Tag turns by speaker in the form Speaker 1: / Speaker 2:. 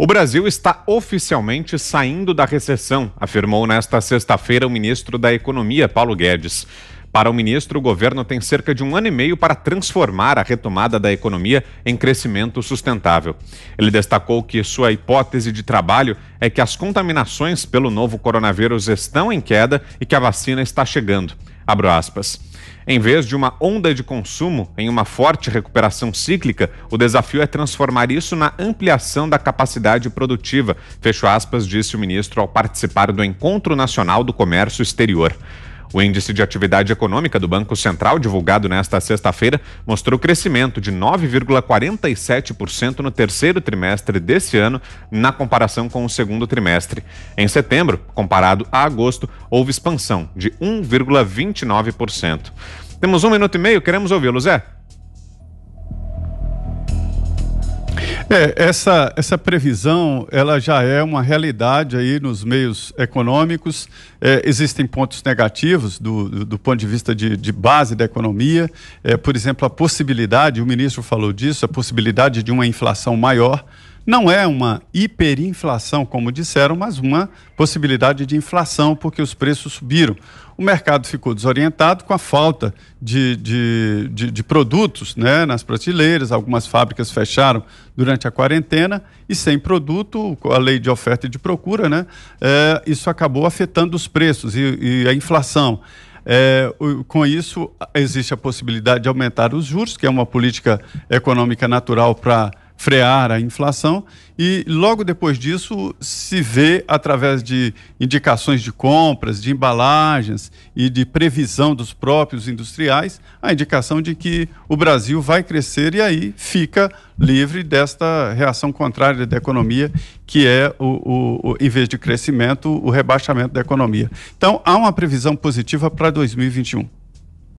Speaker 1: O Brasil está oficialmente saindo da recessão, afirmou nesta sexta-feira o ministro da Economia, Paulo Guedes. Para o ministro, o governo tem cerca de um ano e meio para transformar a retomada da economia em crescimento sustentável. Ele destacou que sua hipótese de trabalho é que as contaminações pelo novo coronavírus estão em queda e que a vacina está chegando. Abro aspas. Em vez de uma onda de consumo, em uma forte recuperação cíclica, o desafio é transformar isso na ampliação da capacidade produtiva, fecho aspas, disse o ministro ao participar do Encontro Nacional do Comércio Exterior. O índice de atividade econômica do Banco Central, divulgado nesta sexta-feira, mostrou crescimento de 9,47% no terceiro trimestre deste ano, na comparação com o segundo trimestre. Em setembro, comparado a agosto, houve expansão de 1,29%. Temos um minuto e meio, queremos ouvi-lo, Zé.
Speaker 2: É, essa, essa previsão, ela já é uma realidade aí nos meios econômicos. É, existem pontos negativos do, do, do ponto de vista de, de, base da economia. É, por exemplo, a possibilidade, o ministro falou disso, a possibilidade de uma inflação maior. Não é uma hiperinflação, como disseram, mas uma possibilidade de inflação, porque os preços subiram. O mercado ficou desorientado com a falta de, de, de, de produtos né, nas prateleiras, algumas fábricas fecharam durante a quarentena e sem produto, a lei de oferta e de procura, né, é, isso acabou afetando os preços e, e a inflação. É, com isso, existe a possibilidade de aumentar os juros, que é uma política econômica natural para frear a inflação e logo depois disso se vê através de indicações de compras, de embalagens e de previsão dos próprios industriais, a indicação de que o Brasil vai crescer e aí fica livre desta reação contrária da economia, que é, o, o, o em vez de crescimento, o rebaixamento da economia. Então, há uma previsão positiva para 2021.